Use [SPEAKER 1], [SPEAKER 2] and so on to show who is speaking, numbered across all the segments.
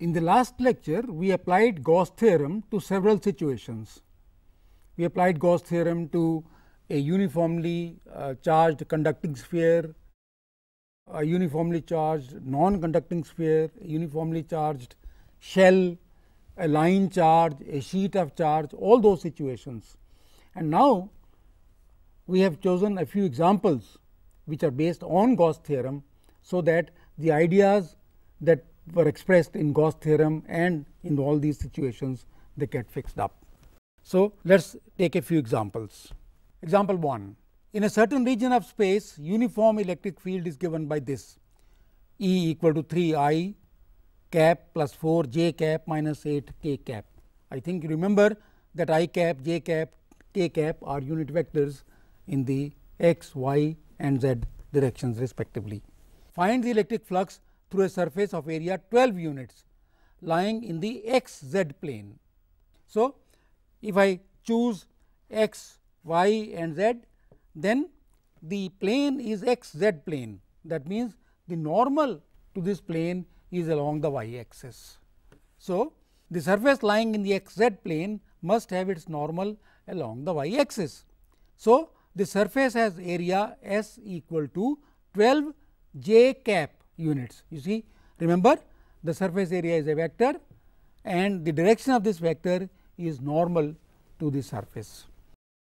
[SPEAKER 1] In the last lecture, we applied Gauss theorem to several situations. We applied Gauss theorem to a uniformly uh, charged conducting sphere, a uniformly charged non-conducting sphere, a uniformly charged shell, a line charge, a sheet of charge, all those situations. And now, we have chosen a few examples which are based on Gauss theorem, so that the ideas that were expressed in Gauss theorem and in all these situations they get fixed up. So, let us take a few examples. Example 1 In a certain region of space uniform electric field is given by this E equal to 3 i cap plus 4 j cap minus 8 k cap. I think you remember that i cap, j cap, k cap are unit vectors in the x, y and z directions respectively. Find the electric flux through a surface of area 12 units lying in the x z plane. So, if I choose x, y and z then the plane is x z plane that means, the normal to this plane is along the y axis. So, the surface lying in the x z plane must have its normal along the y axis. So, the surface has area S equal to 12 j cap units. You see remember the surface area is a vector and the direction of this vector is normal to the surface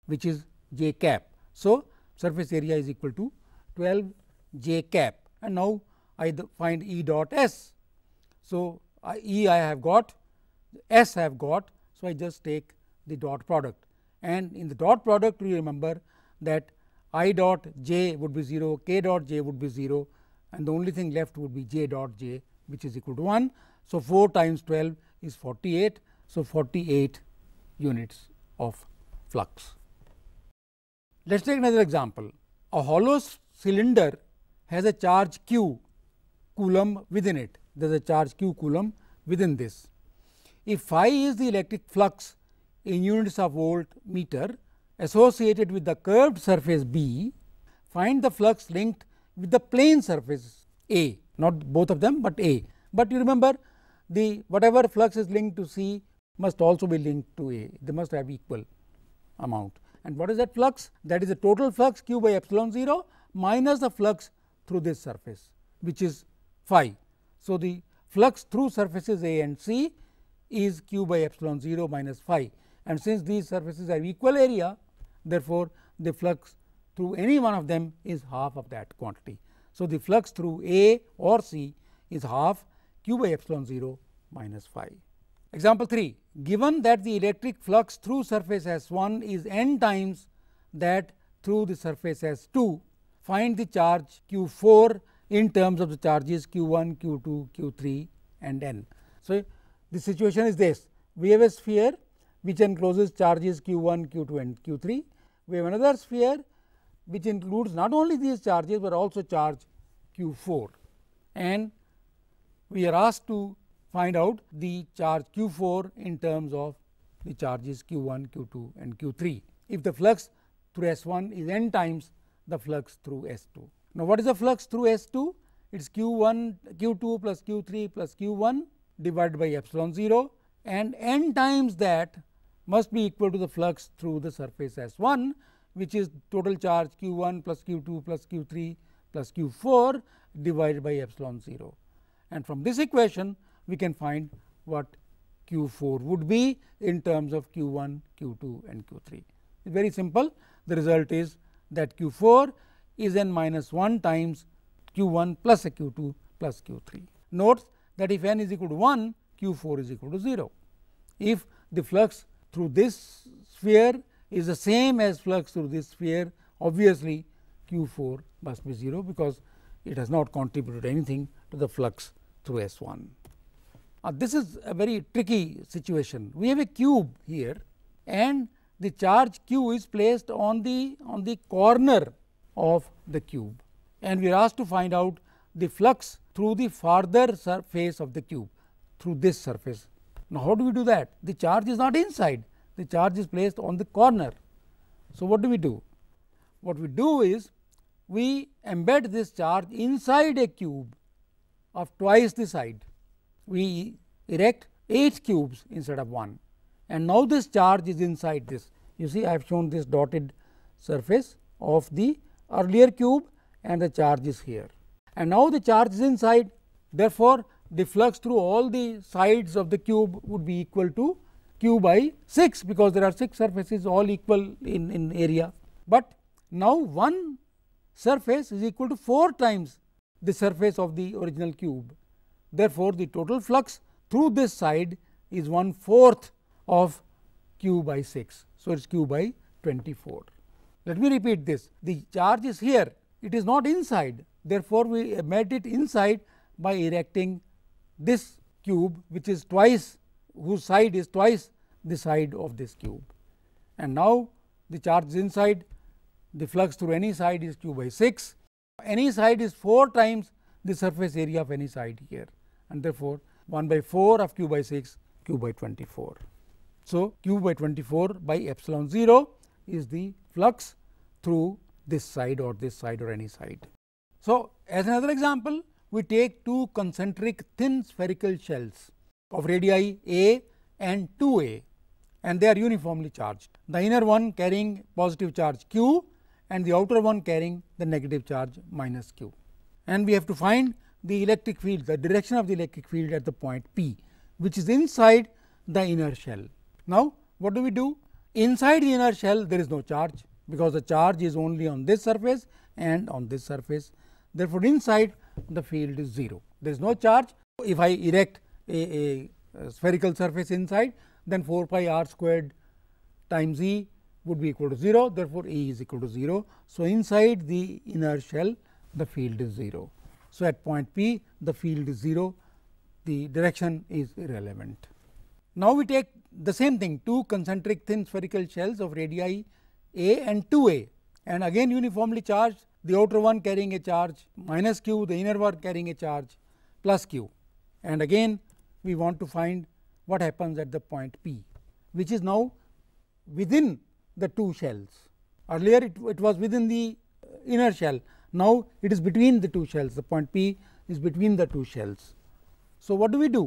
[SPEAKER 1] which is j cap. So, surface area is equal to 12 j cap and now I find E dot s. So, E I have got s I have got. So, I just take the dot product and in the dot product we remember that I dot j would be 0 k dot j would be 0 and the only thing left would be j dot j which is equal to 1. So, 4 times 12 is 48. So, 48 units of flux. Let us take another example. A hollow cylinder has a charge q coulomb within it. There is a charge q coulomb within this. If phi is the electric flux in units of volt meter associated with the curved surface B, find the flux linked with the plane surface A, not both of them, but A. But you remember the whatever flux is linked to C must also be linked to A, they must have equal amount. And what is that flux? That is the total flux q by epsilon 0 minus the flux through this surface which is phi. So, the flux through surfaces A and C is q by epsilon 0 minus phi and since these surfaces have equal area therefore, the flux through any one of them is half of that quantity. So, the flux through A or C is half q by epsilon 0 minus phi. Example 3 Given that the electric flux through surface S1 is n times that through the surface S2, find the charge q4 in terms of the charges q1, q2, q3 and n. So, the situation is this we have a sphere which encloses charges q1, q2 and q3. We have another sphere which includes not only these charges, but also charge q 4 and we are asked to find out the charge q 4 in terms of the charges q 1, q 2 and q 3 if the flux through S 1 is n times the flux through S 2. Now, what is the flux through S 2? It is q 1 q 2 plus q 3 plus q 1 divided by epsilon 0 and n times that must be equal to the flux through the surface S 1 which is total charge q1 plus q2 plus q3 plus q4 divided by epsilon 0. And from this equation we can find what q4 would be in terms of q1, q2 and q3. It's very simple the result is that q4 is n minus 1 times q1 plus q2 plus q3. Note that if n is equal to 1 q4 is equal to 0. If the flux through this sphere is the same as flux through this sphere obviously q 4 must be 0 because it has not contributed anything to the flux through S 1. Now, this is a very tricky situation. We have a cube here and the charge q is placed on the on the corner of the cube and we are asked to find out the flux through the farther surface of the cube through this surface. Now, how do we do that? The charge is not inside, the charge is placed on the corner. So, what do we do? What we do is we embed this charge inside a cube of twice the side. We erect 8 cubes instead of 1 and now this charge is inside this. You see I have shown this dotted surface of the earlier cube and the charge is here. And now the charge is inside therefore, the flux through all the sides of the cube would be equal to q by 6 because there are 6 surfaces all equal in, in area. But now one surface is equal to 4 times the surface of the original cube. Therefore, the total flux through this side is one fourth of q by 6. So, it is q by 24. Let me repeat this the charge is here it is not inside therefore, we made it inside by erecting this cube which is twice whose side is twice the side of this cube. And now the charge is inside, the flux through any side is q by 6, any side is 4 times the surface area of any side here and therefore 1 by 4 of q by 6 q by 24. So, q by 24 by epsilon 0 is the flux through this side or this side or any side. So, as another example we take two concentric thin spherical shells of radii A and 2A and they are uniformly charged. The inner one carrying positive charge Q and the outer one carrying the negative charge minus Q. And we have to find the electric field, the direction of the electric field at the point P which is inside the inner shell. Now, what do we do? Inside the inner shell there is no charge because the charge is only on this surface and on this surface. Therefore, inside the field is 0. There is no charge. If I erect a, a spherical surface inside then 4 pi r squared times E would be equal to 0 therefore, E is equal to 0. So, inside the inner shell the field is 0. So, at point P the field is 0 the direction is irrelevant. Now, we take the same thing two concentric thin spherical shells of radii A and 2A and again uniformly charged the outer one carrying a charge minus q the inner one carrying a charge plus q and again we want to find what happens at the point P which is now within the two shells. Earlier it, it was within the uh, inner shell, now it is between the two shells the point P is between the two shells. So, what do we do?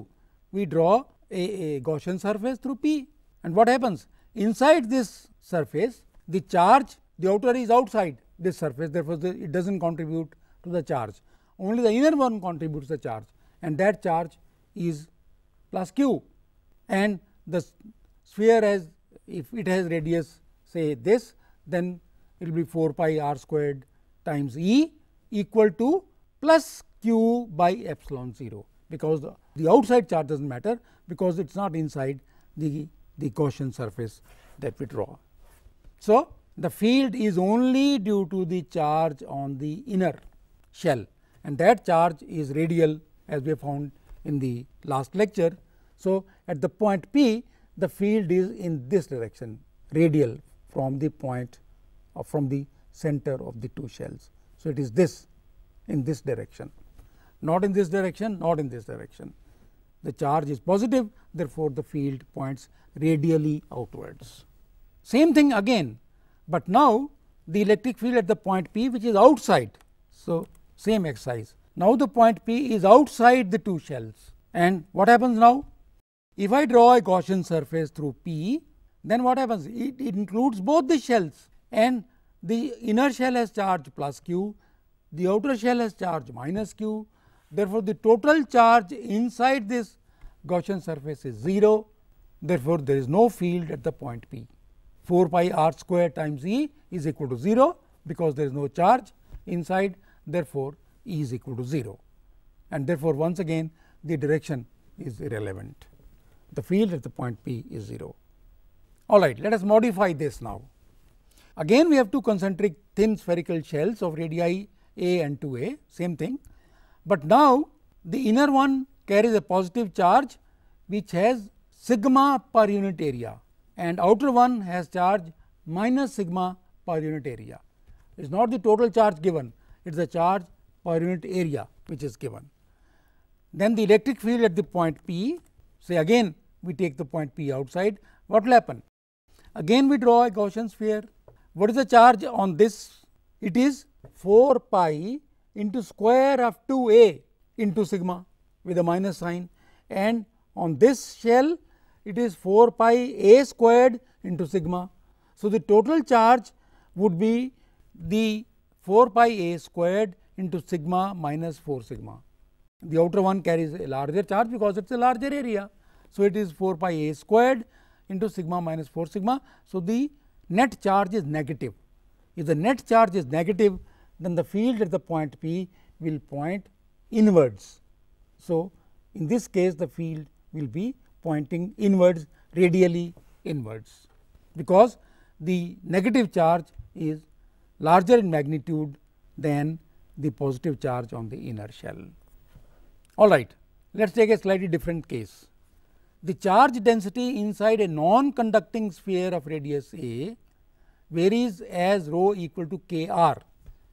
[SPEAKER 1] We draw a, a Gaussian surface through P and what happens? Inside this surface the charge the outer is outside this surface therefore, the, it does not contribute to the charge only the inner one contributes the charge and that charge is plus q and the sphere has if it has radius say this then it will be 4 pi r squared times E equal to plus q by epsilon 0 because the, the outside charge does not matter because it is not inside the, the Gaussian surface that we draw. So, the field is only due to the charge on the inner shell and that charge is radial as we found in the last lecture. So, at the point P the field is in this direction radial from the point or uh, from the center of the two shells. So, it is this in this direction not in this direction not in this direction. The charge is positive therefore, the field points radially outwards. Same thing again, but now the electric field at the point P which is outside. So, same exercise now the point P is outside the two shells and what happens now? If I draw a Gaussian surface through P then what happens? It, it includes both the shells and the inner shell has charge plus Q, the outer shell has charge minus Q. Therefore, the total charge inside this Gaussian surface is 0. Therefore, there is no field at the point P. 4 pi r square times E is equal to 0 because there is no charge inside. Therefore, E is equal to 0 and therefore, once again the direction is irrelevant. The field at the point P is 0. All right, let us modify this now. Again we have two concentric thin spherical shells of radii A and 2A same thing, but now the inner one carries a positive charge which has sigma per unit area and outer one has charge minus sigma per unit area. It is not the total charge given, it is the charge per unit area which is given. Then the electric field at the point P, say again we take the point P outside, what will happen? Again we draw a Gaussian sphere. What is the charge on this? It is 4 pi into square of 2a into sigma with a minus sign and on this shell it is 4 pi a squared into sigma. So, the total charge would be the 4 pi a squared into sigma minus 4 sigma. The outer one carries a larger charge because it is a larger area. So, it is 4 pi a squared into sigma minus 4 sigma. So, the net charge is negative. If the net charge is negative, then the field at the point P will point inwards. So, in this case the field will be pointing inwards radially inwards because the negative charge is larger in magnitude than the positive charge on the inner shell. All right, let us take a slightly different case. The charge density inside a non-conducting sphere of radius a varies as rho equal to kr,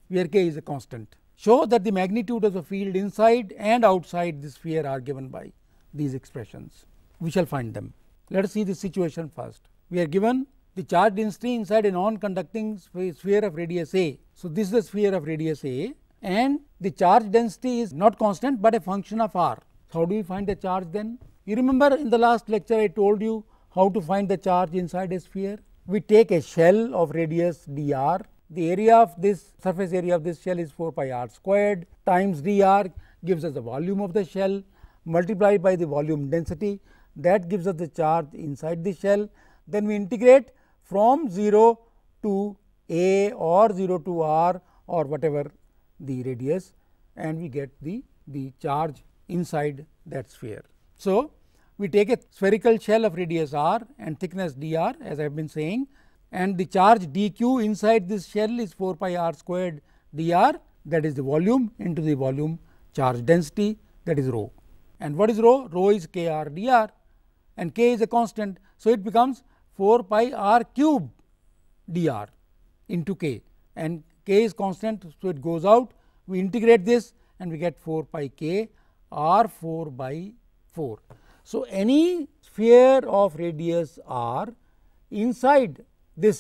[SPEAKER 1] where k is a constant. Show that the magnitude of the field inside and outside the sphere are given by these expressions. We shall find them. Let us see the situation first. We are given the charge density inside a non-conducting sphere of radius a. So, this is the sphere of radius a and the charge density is not constant but a function of r. How do we find the charge then? You remember in the last lecture I told you how to find the charge inside a sphere. We take a shell of radius dr, the area of this surface area of this shell is 4 pi r squared times dr gives us the volume of the shell multiplied by the volume density that gives us the charge inside the shell. Then we integrate from 0 to a or 0 to r or whatever the radius and we get the, the charge inside that sphere. So, we take a spherical shell of radius r and thickness dr as I have been saying and the charge dq inside this shell is 4 pi r squared dr that is the volume into the volume charge density that is rho. And what is rho? Rho is kr dr and k is a constant. So, it becomes 4 pi r cube dr into k and k is constant so it goes out we integrate this and we get 4 pi k r 4 by 4. So, any sphere of radius r inside this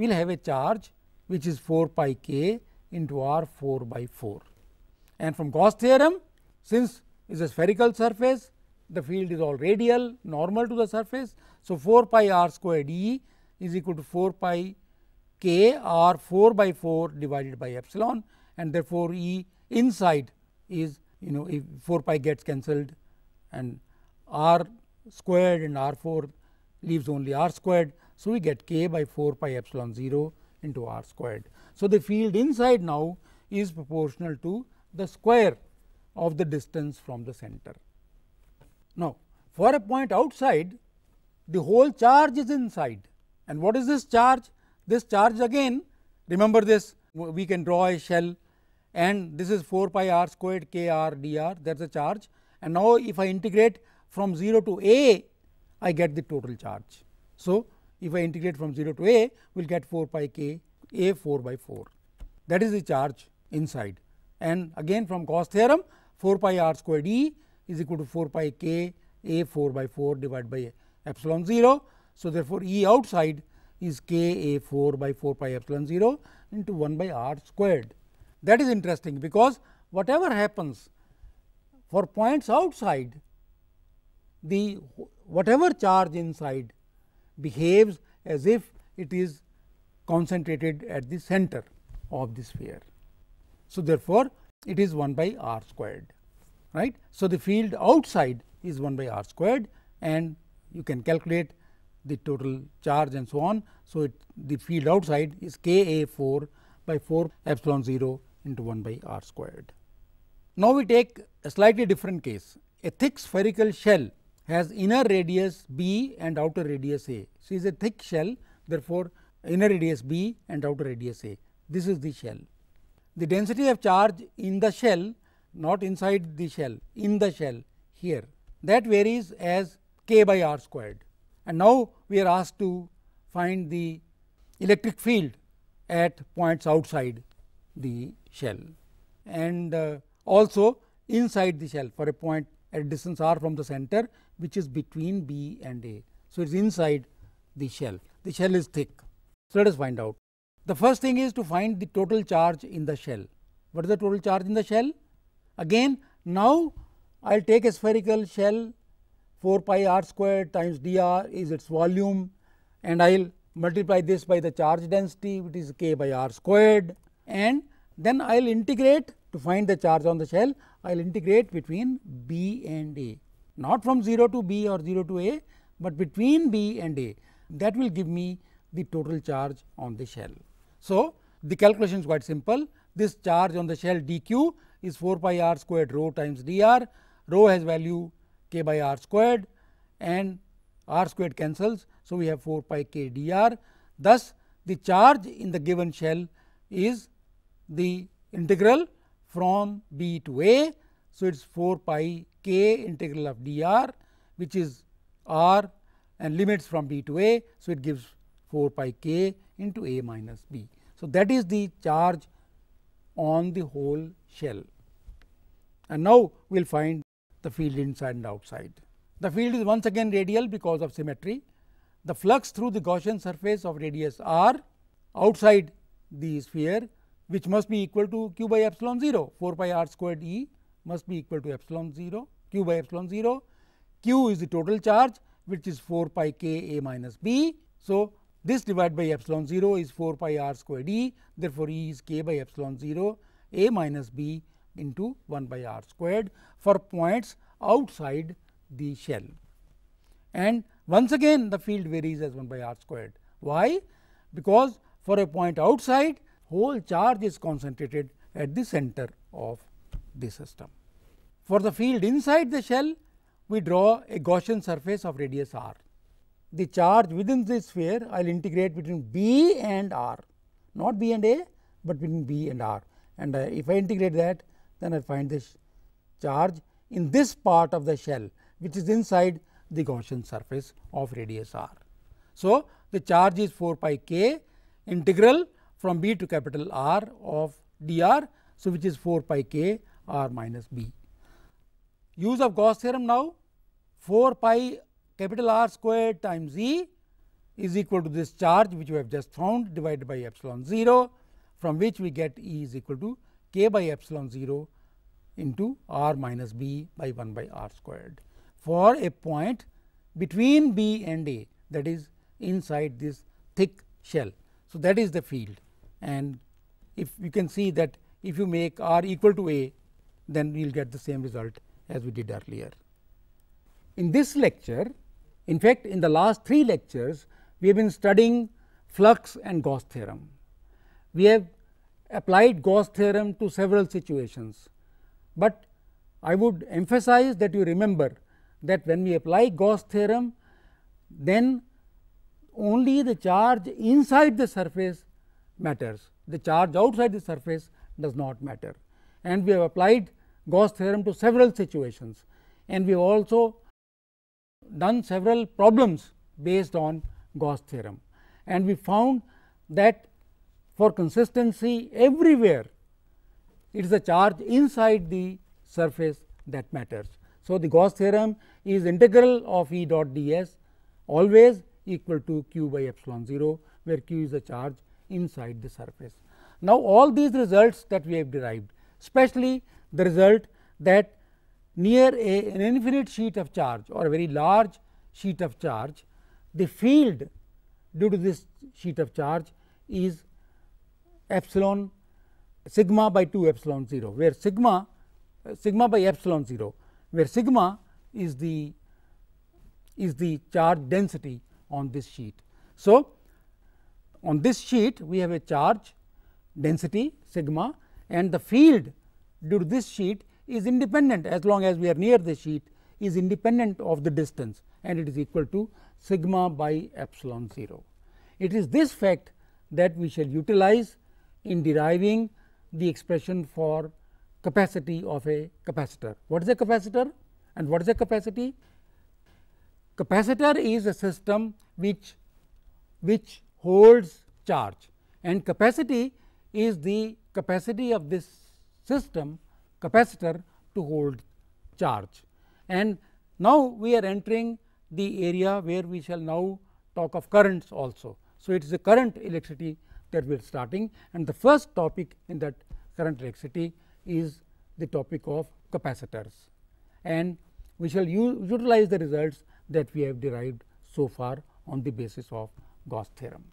[SPEAKER 1] will have a charge which is 4 pi k into r 4 by 4. And from Gauss theorem since it is a spherical surface the field is all radial normal to the surface. So, 4 pi r squared E is equal to 4 pi K r 4 by 4 divided by epsilon and therefore, E inside is you know if 4 pi gets cancelled and r squared and r 4 leaves only r squared. So, we get k by 4 pi epsilon 0 into r squared. So, the field inside now is proportional to the square of the distance from the center. Now, for a point outside the whole charge is inside and what is this charge? This charge again remember this we can draw a shell and this is 4 pi r squared k r dr that is the charge and now if I integrate from 0 to a I get the total charge. So, if I integrate from 0 to a we will get 4 pi k a 4 by 4 that is the charge inside and again from Gauss theorem 4 pi r squared e is equal to 4 pi k a 4 by 4 divided by epsilon 0. So, therefore, E outside is k a 4 by 4 pi epsilon 0 into 1 by r squared. That is interesting because whatever happens for points outside the whatever charge inside behaves as if it is concentrated at the center of the sphere. So, therefore, it is 1 by r squared right. So, the field outside is 1 by r squared and you can calculate the total charge and so on. So, it, the field outside is K A 4 by 4 epsilon 0 into 1 by r squared. Now, we take a slightly different case. A thick spherical shell has inner radius b and outer radius a. So, it is a thick shell therefore, inner radius b and outer radius a. This is the shell. The density of charge in the shell not inside the shell in the shell here that varies as k by r squared. And now we are asked to find the electric field at points outside the shell and uh, also inside the shell for a point at distance r from the center which is between B and A. So, it is inside the shell, the shell is thick. So, let us find out. The first thing is to find the total charge in the shell. What is the total charge in the shell? Again now I will take a spherical shell 4 pi r square times dr is its volume and I will multiply this by the charge density which is k by r squared and then I will integrate to find the charge on the shell I will integrate between B and A not from 0 to B or 0 to A but between B and A that will give me the total charge on the shell. So, the calculation is quite simple this charge on the shell dq is 4 pi r squared rho times dr rho has value k by r squared and r squared cancels. So, we have 4 pi k dr. Thus, the charge in the given shell is the integral from b to a. So, it is 4 pi k integral of dr which is r and limits from b to a. So, it gives 4 pi k into a minus b. So, that is the charge on the whole shell and now we will find the field inside and outside. The field is once again radial because of symmetry. The flux through the Gaussian surface of radius r outside the sphere which must be equal to q by epsilon 0 4 pi r squared e must be equal to epsilon 0 q by epsilon 0 q is the total charge which is 4 pi k a minus b. So, this divided by epsilon 0 is 4 pi r squared e therefore, e is k by epsilon 0 a minus b into 1 by r squared for points outside the shell. And once again the field varies as 1 by r squared. Why? Because for a point outside whole charge is concentrated at the center of the system. For the field inside the shell we draw a Gaussian surface of radius r. The charge within this sphere I will integrate between B and r not B and A but between B and r and uh, if I integrate that then I find this charge in this part of the shell which is inside the Gaussian surface of radius r. So, the charge is 4 pi k integral from b to capital R of dr. So, which is 4 pi k r minus b. Use of Gauss theorem now 4 pi capital R squared times E is equal to this charge which we have just found divided by epsilon 0 from which we get E is equal to k by epsilon 0 into r minus b by 1 by r squared for a point between b and a that is inside this thick shell. So, that is the field and if you can see that if you make r equal to a then we will get the same result as we did earlier. In this lecture in fact in the last three lectures we have been studying flux and Gauss theorem. We have applied Gauss theorem to several situations. But I would emphasize that you remember that when we apply Gauss theorem, then only the charge inside the surface matters, the charge outside the surface does not matter. And we have applied Gauss theorem to several situations and we have also done several problems based on Gauss theorem. And we found that for consistency everywhere it is the charge inside the surface that matters. So, the Gauss theorem is integral of E dot ds always equal to q by epsilon 0 where q is the charge inside the surface. Now, all these results that we have derived especially the result that near a, an infinite sheet of charge or a very large sheet of charge the field due to this sheet of charge is epsilon sigma by 2 epsilon 0 where sigma uh, sigma by epsilon 0 where sigma is the is the charge density on this sheet. So, on this sheet we have a charge density sigma and the field due to this sheet is independent as long as we are near the sheet is independent of the distance and it is equal to sigma by epsilon 0. It is this fact that we shall utilize in deriving the expression for capacity of a capacitor. What is a capacitor and what is a capacity? Capacitor is a system which, which holds charge and capacity is the capacity of this system capacitor to hold charge. And now we are entering the area where we shall now talk of currents also. So, it is a current electricity that we are starting and the first topic in that current electricity is the topic of capacitors and we shall utilize the results that we have derived so far on the basis of Gauss theorem.